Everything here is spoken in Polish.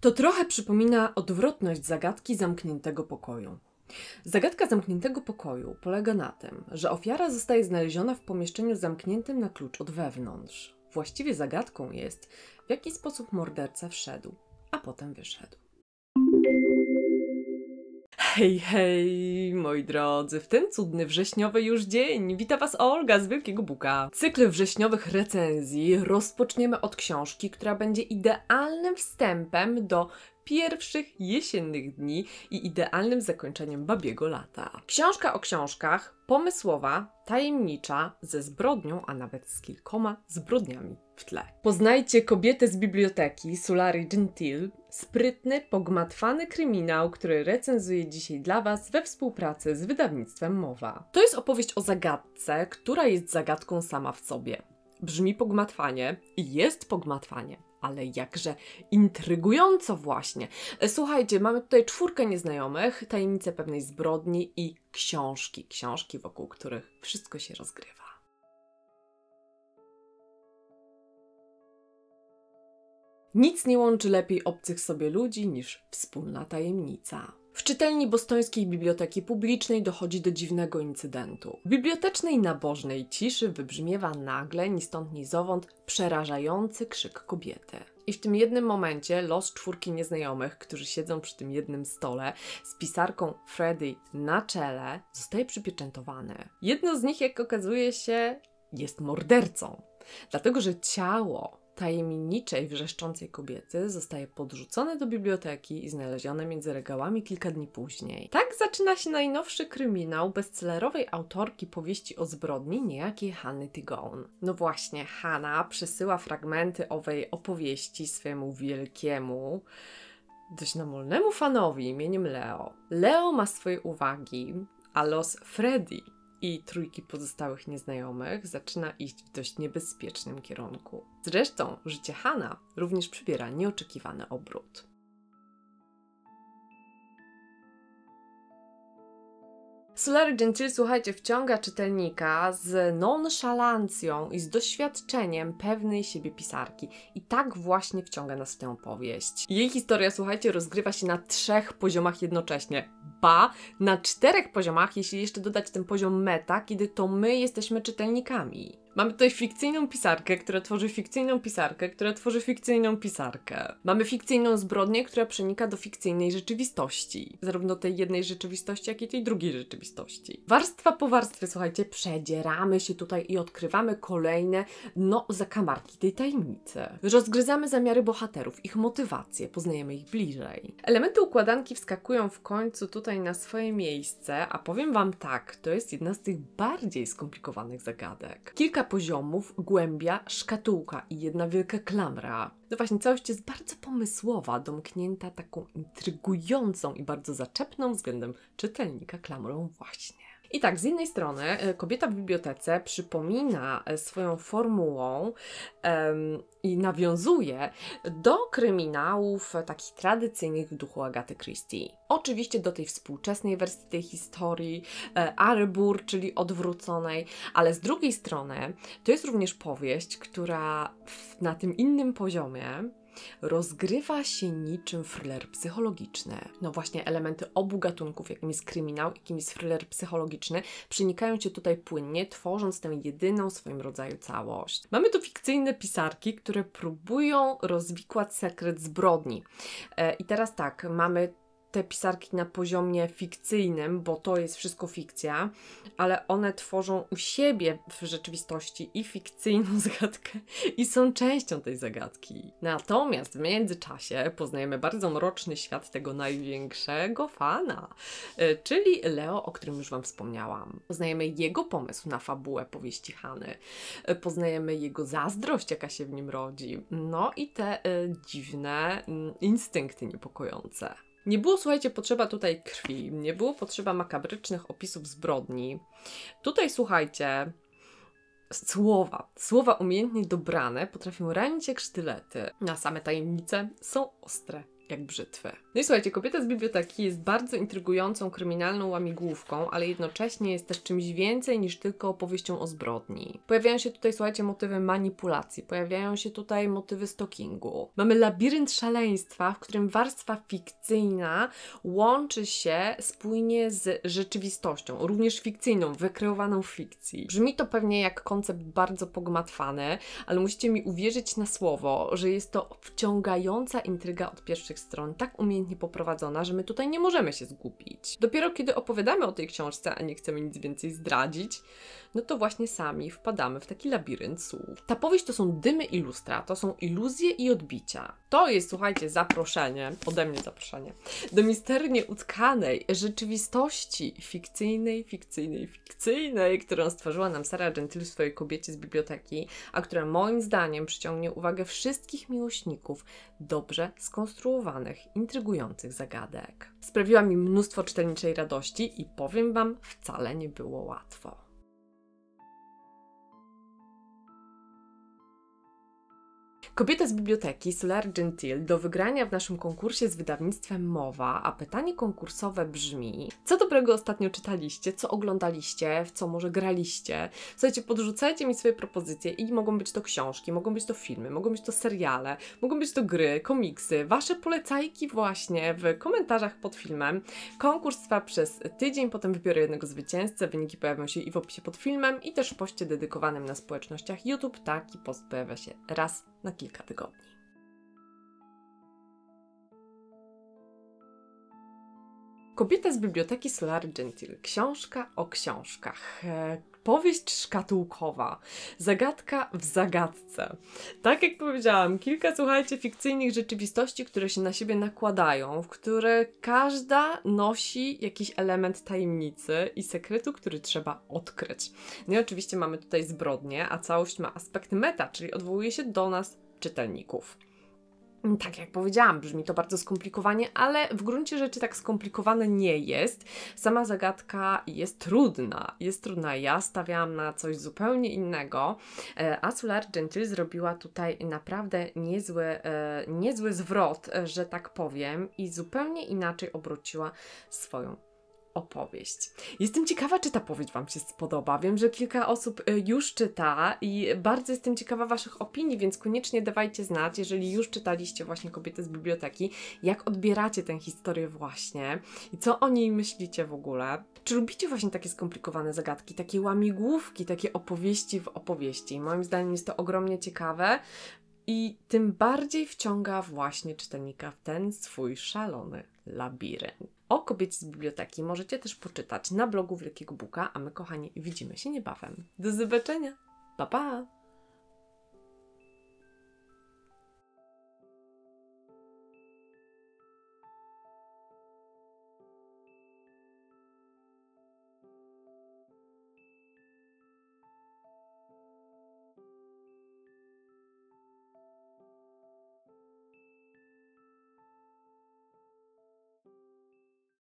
To trochę przypomina odwrotność zagadki zamkniętego pokoju. Zagadka zamkniętego pokoju polega na tym, że ofiara zostaje znaleziona w pomieszczeniu zamkniętym na klucz od wewnątrz. Właściwie zagadką jest, w jaki sposób morderca wszedł, a potem wyszedł. Hej, hej, moi drodzy, w ten cudny wrześniowy już dzień. Wita Was Olga z Wielkiego Buka. Cykl wrześniowych recenzji rozpoczniemy od książki, która będzie idealnym wstępem do pierwszych jesiennych dni i idealnym zakończeniem babiego lata. Książka o książkach, pomysłowa, tajemnicza, ze zbrodnią, a nawet z kilkoma zbrodniami w tle. Poznajcie kobietę z biblioteki, Sulari Gentil, sprytny, pogmatwany kryminał, który recenzuję dzisiaj dla Was we współpracy z wydawnictwem Mowa. To jest opowieść o zagadce, która jest zagadką sama w sobie. Brzmi pogmatwanie i jest pogmatwanie. Ale jakże intrygująco właśnie. Słuchajcie, mamy tutaj czwórkę nieznajomych, tajemnice pewnej zbrodni i książki. Książki, wokół których wszystko się rozgrywa. Nic nie łączy lepiej obcych sobie ludzi niż wspólna tajemnica. W czytelni bostońskiej biblioteki publicznej dochodzi do dziwnego incydentu. W bibliotecznej nabożnej ciszy wybrzmiewa nagle, ni stąd ni zowąd, przerażający krzyk kobiety. I w tym jednym momencie los czwórki nieznajomych, którzy siedzą przy tym jednym stole z pisarką Freddy na czele, zostaje przypieczętowany. Jedno z nich, jak okazuje się, jest mordercą. Dlatego, że ciało tajemniczej, wrzeszczącej kobiecy zostaje podrzucony do biblioteki i znaleziony między regałami kilka dni później. Tak zaczyna się najnowszy kryminał bestsellerowej autorki powieści o zbrodni niejakiej Hanny Tygone. No właśnie, Hanna przesyła fragmenty owej opowieści swemu wielkiemu dość namolnemu fanowi imieniem Leo. Leo ma swoje uwagi, a los Freddy i trójki pozostałych nieznajomych zaczyna iść w dość niebezpiecznym kierunku. Zresztą życie Hana również przybiera nieoczekiwany obrót. Solary Gentile, słuchajcie, wciąga czytelnika z nonszalancją i z doświadczeniem pewnej siebie pisarki. I tak właśnie wciąga nas w tę powieść. Jej historia, słuchajcie, rozgrywa się na trzech poziomach jednocześnie na czterech poziomach, jeśli jeszcze dodać ten poziom meta, kiedy to my jesteśmy czytelnikami. Mamy tutaj fikcyjną pisarkę, która tworzy fikcyjną pisarkę, która tworzy fikcyjną pisarkę. Mamy fikcyjną zbrodnię, która przenika do fikcyjnej rzeczywistości. Zarówno tej jednej rzeczywistości, jak i tej drugiej rzeczywistości. Warstwa po warstwie, słuchajcie, przedzieramy się tutaj i odkrywamy kolejne, no, zakamarki tej tajemnicy. Rozgryzamy zamiary bohaterów, ich motywacje, poznajemy ich bliżej. Elementy układanki wskakują w końcu tutaj tutaj na swoje miejsce, a powiem Wam tak, to jest jedna z tych bardziej skomplikowanych zagadek. Kilka poziomów, głębia, szkatułka i jedna wielka klamra. No właśnie, całość jest bardzo pomysłowa, domknięta taką intrygującą i bardzo zaczepną względem czytelnika klamrą właśnie. I tak, z jednej strony e, kobieta w bibliotece przypomina e, swoją formułą um, i nawiązuje do kryminałów takich tradycyjnych w duchu Agaty Christie. Oczywiście do tej współczesnej wersji tej historii, e, Arbur, czyli odwróconej, ale z drugiej strony to jest również powieść, która w, na tym innym poziomie rozgrywa się niczym thriller psychologiczny. No właśnie, elementy obu gatunków, jakim jest kryminał, jakim jest thriller psychologiczny, przenikają się tutaj płynnie, tworząc tę jedyną w swoim rodzaju całość. Mamy tu fikcyjne pisarki, które próbują rozwikłać sekret zbrodni. E, I teraz tak, mamy te pisarki na poziomie fikcyjnym, bo to jest wszystko fikcja, ale one tworzą u siebie w rzeczywistości i fikcyjną zagadkę i są częścią tej zagadki. Natomiast w międzyczasie poznajemy bardzo mroczny świat tego największego fana, e, czyli Leo, o którym już Wam wspomniałam. Poznajemy jego pomysł na fabułę powieści Hany, e, poznajemy jego zazdrość, jaka się w nim rodzi, no i te e, dziwne mm, instynkty niepokojące. Nie było, słuchajcie, potrzeba tutaj krwi, nie było potrzeba makabrycznych opisów zbrodni. Tutaj, słuchajcie, słowa, słowa umiejętnie dobrane potrafią ranić jak sztylety, a same tajemnice są ostre jak brzytwę. No i słuchajcie, kobieta z biblioteki jest bardzo intrygującą, kryminalną łamigłówką, ale jednocześnie jest też czymś więcej niż tylko opowieścią o zbrodni. Pojawiają się tutaj, słuchajcie, motywy manipulacji, pojawiają się tutaj motywy stalkingu. Mamy labirynt szaleństwa, w którym warstwa fikcyjna łączy się spójnie z rzeczywistością, również fikcyjną, wykreowaną w fikcji. Brzmi to pewnie jak koncept bardzo pogmatwany, ale musicie mi uwierzyć na słowo, że jest to wciągająca intryga od pierwszych stron tak umiejętnie poprowadzona, że my tutaj nie możemy się zgubić. Dopiero kiedy opowiadamy o tej książce, a nie chcemy nic więcej zdradzić, no to właśnie sami wpadamy w taki labirynt słów. Ta powieść to są dymy ilustra, to są iluzje i odbicia. To jest, słuchajcie, zaproszenie, ode mnie zaproszenie, do misternie utkanej rzeczywistości fikcyjnej, fikcyjnej, fikcyjnej, którą stworzyła nam Sara Gentil w swojej kobiecie z biblioteki, a która moim zdaniem przyciągnie uwagę wszystkich miłośników dobrze skonstruowanej skomplikowanych, intrygujących zagadek. Sprawiła mi mnóstwo czytelniczej radości i powiem Wam, wcale nie było łatwo. Kobieta z biblioteki Solar Gentil do wygrania w naszym konkursie z wydawnictwem Mowa, a pytanie konkursowe brzmi: co dobrego ostatnio czytaliście, co oglądaliście, w co może graliście? Słuchajcie, podrzucajcie mi swoje propozycje i mogą być to książki, mogą być to filmy, mogą być to seriale, mogą być to gry, komiksy, wasze polecajki właśnie w komentarzach pod filmem. Konkurs trwa przez tydzień, potem wybiorę jednego zwycięzcę, wyniki pojawią się i w opisie pod filmem i też w poście dedykowanym na społecznościach YouTube taki post pojawia się raz na kilka tygodni. Kobieta z biblioteki Solar Gentil. Książka o książkach. Powieść szkatułkowa. Zagadka w zagadce. Tak jak powiedziałam, kilka, słuchajcie, fikcyjnych rzeczywistości, które się na siebie nakładają, w które każda nosi jakiś element tajemnicy i sekretu, który trzeba odkryć. No i oczywiście mamy tutaj zbrodnie, a całość ma aspekt meta, czyli odwołuje się do nas, czytelników. Mm, tak jak powiedziałam, brzmi to bardzo skomplikowanie, ale w gruncie rzeczy tak skomplikowane nie jest. Sama zagadka jest trudna. Jest trudna. Ja stawiałam na coś zupełnie innego, e, a Solar Gentil zrobiła tutaj naprawdę niezły, e, niezły zwrot, e, że tak powiem, i zupełnie inaczej obróciła swoją opowieść. Jestem ciekawa, czy ta powieść Wam się spodoba. Wiem, że kilka osób y, już czyta i bardzo jestem ciekawa Waszych opinii, więc koniecznie dawajcie znać, jeżeli już czytaliście właśnie Kobiety z Biblioteki, jak odbieracie tę historię właśnie i co o niej myślicie w ogóle. Czy lubicie właśnie takie skomplikowane zagadki, takie łamigłówki, takie opowieści w opowieści? Moim zdaniem jest to ogromnie ciekawe i tym bardziej wciąga właśnie czytelnika w ten swój szalony labirynt o kobiecie z biblioteki możecie też poczytać na blogu Wielkiego Buka, a my kochani widzimy się niebawem. Do zobaczenia! Pa pa!